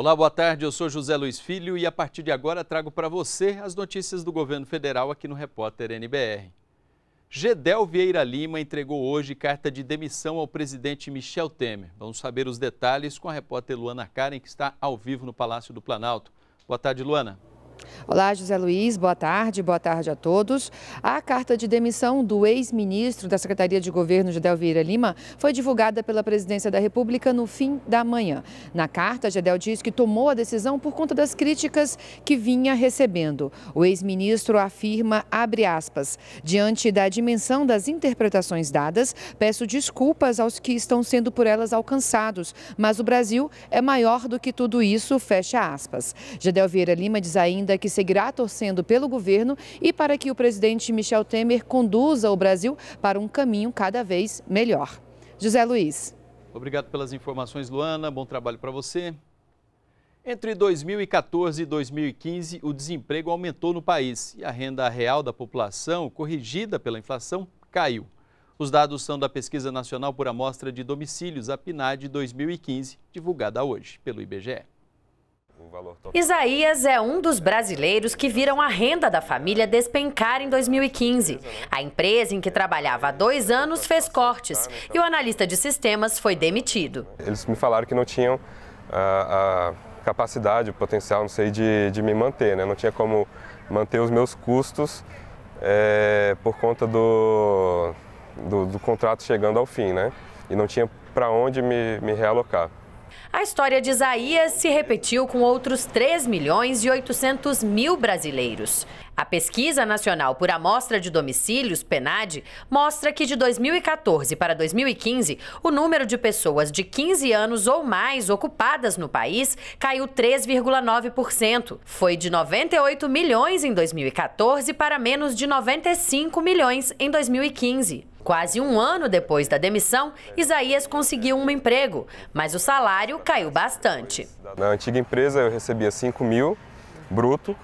Olá, boa tarde. Eu sou José Luiz Filho e a partir de agora trago para você as notícias do governo federal aqui no Repórter NBR. Gedel Vieira Lima entregou hoje carta de demissão ao presidente Michel Temer. Vamos saber os detalhes com a repórter Luana Karen, que está ao vivo no Palácio do Planalto. Boa tarde, Luana. Olá, José Luiz, boa tarde, boa tarde a todos. A carta de demissão do ex-ministro da Secretaria de Governo, Gedel Vieira Lima, foi divulgada pela Presidência da República no fim da manhã. Na carta, Gedel diz que tomou a decisão por conta das críticas que vinha recebendo. O ex-ministro afirma, abre aspas, diante da dimensão das interpretações dadas, peço desculpas aos que estão sendo por elas alcançados, mas o Brasil é maior do que tudo isso, fecha aspas. Gedel Vieira Lima diz ainda que seguirá torcendo pelo governo e para que o presidente Michel Temer conduza o Brasil para um caminho cada vez melhor. José Luiz. Obrigado pelas informações, Luana. Bom trabalho para você. Entre 2014 e 2015, o desemprego aumentou no país e a renda real da população, corrigida pela inflação, caiu. Os dados são da Pesquisa Nacional por Amostra de Domicílios, a PNAD 2015, divulgada hoje pelo IBGE. Isaías é um dos brasileiros que viram a renda da família despencar em 2015. A empresa em que trabalhava há dois anos fez cortes e o analista de sistemas foi demitido. Eles me falaram que não tinham a, ah, a capacidade, o potencial, não sei, de, de me manter, né? Não tinha como manter os meus custos é, por conta do, do, do, contrato chegando ao fim, né? E não tinha para onde me, me realocar. A história de Isaías se repetiu com outros 3 milhões e 800 mil brasileiros. A Pesquisa Nacional por Amostra de Domicílios, PENAD, mostra que de 2014 para 2015, o número de pessoas de 15 anos ou mais ocupadas no país caiu 3,9%. Foi de 98 milhões em 2014 para menos de 95 milhões em 2015. Quase um ano depois da demissão, Isaías conseguiu um emprego, mas o salário caiu bastante. Na antiga empresa eu recebia 5 mil bruto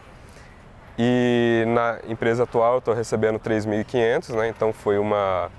e na empresa atual eu estou recebendo 3.500, né? então foi uma,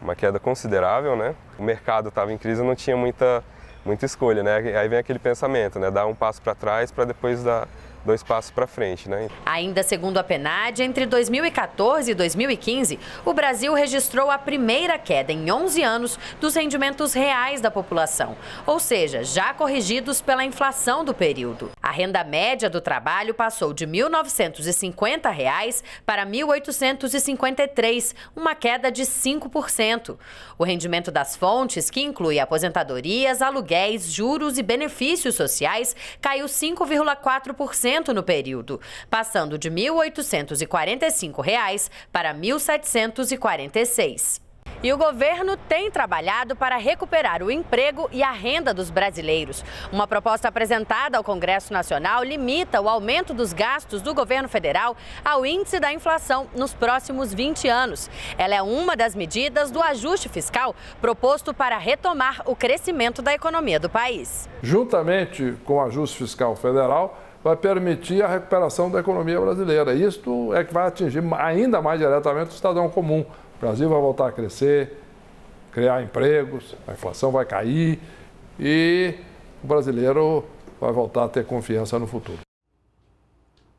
uma queda considerável. Né? O mercado estava em crise, não tinha muita, muita escolha. Né? Aí vem aquele pensamento, né? dar um passo para trás para depois dar, dois passos para frente. Né? Ainda segundo a PNAD, entre 2014 e 2015, o Brasil registrou a primeira queda em 11 anos dos rendimentos reais da população, ou seja, já corrigidos pela inflação do período. A renda média do trabalho passou de R$ 1.950 reais para R$ 1.853, uma queda de 5%. O rendimento das fontes, que inclui aposentadorias, aluguéis, juros e benefícios sociais, caiu 5,4% no período, passando de R$ 1.845 para R$ 1.746. E o governo tem trabalhado para recuperar o emprego e a renda dos brasileiros. Uma proposta apresentada ao Congresso Nacional limita o aumento dos gastos do governo federal ao índice da inflação nos próximos 20 anos. Ela é uma das medidas do ajuste fiscal proposto para retomar o crescimento da economia do país. Juntamente com o ajuste fiscal federal, vai permitir a recuperação da economia brasileira. Isto é que vai atingir ainda mais diretamente o cidadão comum. O Brasil vai voltar a crescer, criar empregos, a inflação vai cair e o brasileiro vai voltar a ter confiança no futuro.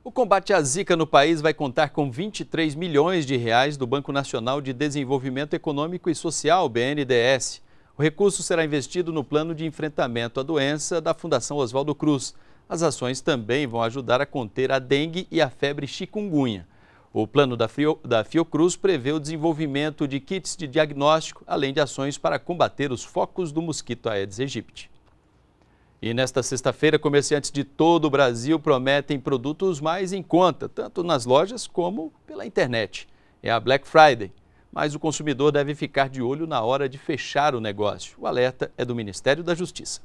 O combate à Zika no país vai contar com 23 milhões de reais do Banco Nacional de Desenvolvimento Econômico e Social, BNDES. O recurso será investido no plano de enfrentamento à doença da Fundação Oswaldo Cruz. As ações também vão ajudar a conter a dengue e a febre chikungunya. O plano da Fiocruz prevê o desenvolvimento de kits de diagnóstico, além de ações para combater os focos do mosquito Aedes aegypti. E nesta sexta-feira, comerciantes de todo o Brasil prometem produtos mais em conta, tanto nas lojas como pela internet. É a Black Friday, mas o consumidor deve ficar de olho na hora de fechar o negócio. O alerta é do Ministério da Justiça.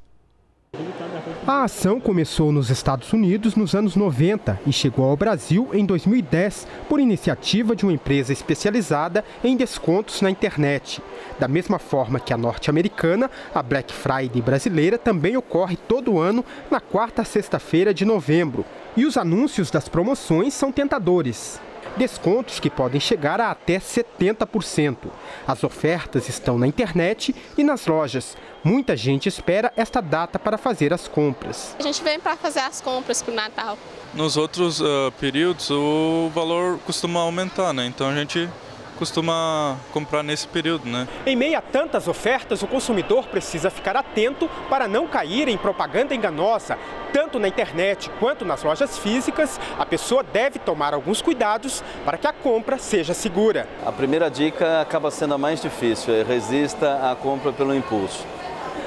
A ação começou nos Estados Unidos nos anos 90 e chegou ao Brasil em 2010 por iniciativa de uma empresa especializada em descontos na internet. Da mesma forma que a norte-americana, a Black Friday brasileira também ocorre todo ano na quarta sexta-feira de novembro. E os anúncios das promoções são tentadores descontos que podem chegar a até 70%. As ofertas estão na internet e nas lojas. Muita gente espera esta data para fazer as compras. A gente vem para fazer as compras para o Natal. Nos outros uh, períodos, o valor costuma aumentar, né? Então a gente costuma comprar nesse período, né? Em meio a tantas ofertas, o consumidor precisa ficar atento para não cair em propaganda enganosa. Tanto na internet quanto nas lojas físicas, a pessoa deve tomar alguns cuidados para que a compra seja segura. A primeira dica acaba sendo a mais difícil, é resista à compra pelo impulso.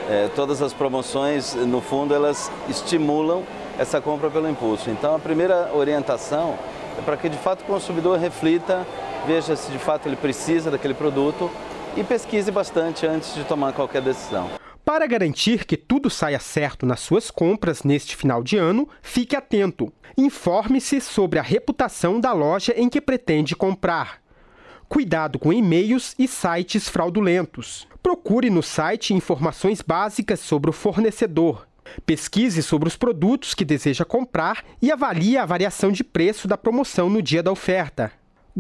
É, todas as promoções, no fundo, elas estimulam essa compra pelo impulso. Então, a primeira orientação é para que, de fato, o consumidor reflita veja se de fato ele precisa daquele produto e pesquise bastante antes de tomar qualquer decisão. Para garantir que tudo saia certo nas suas compras neste final de ano, fique atento. Informe-se sobre a reputação da loja em que pretende comprar. Cuidado com e-mails e sites fraudulentos. Procure no site informações básicas sobre o fornecedor. Pesquise sobre os produtos que deseja comprar e avalie a variação de preço da promoção no dia da oferta.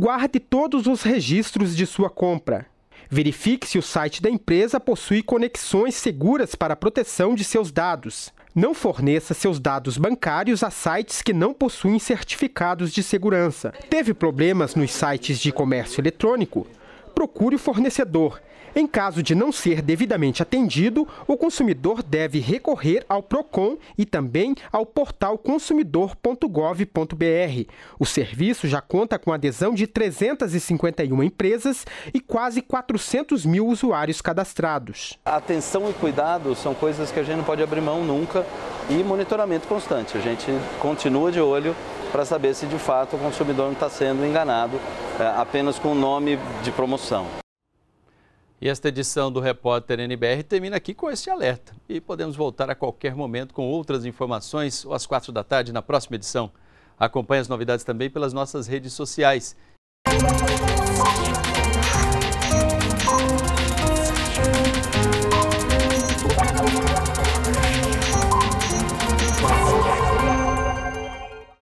Guarde todos os registros de sua compra. Verifique se o site da empresa possui conexões seguras para a proteção de seus dados. Não forneça seus dados bancários a sites que não possuem certificados de segurança. Teve problemas nos sites de comércio eletrônico? procure o fornecedor. Em caso de não ser devidamente atendido, o consumidor deve recorrer ao PROCON e também ao portal consumidor.gov.br. O serviço já conta com adesão de 351 empresas e quase 400 mil usuários cadastrados. Atenção e cuidado são coisas que a gente não pode abrir mão nunca e monitoramento constante. A gente continua de olho para saber se de fato o consumidor não está sendo enganado é, apenas com o nome de promoção. E esta edição do Repórter NBR termina aqui com este alerta. E podemos voltar a qualquer momento com outras informações ou às quatro da tarde na próxima edição. Acompanhe as novidades também pelas nossas redes sociais.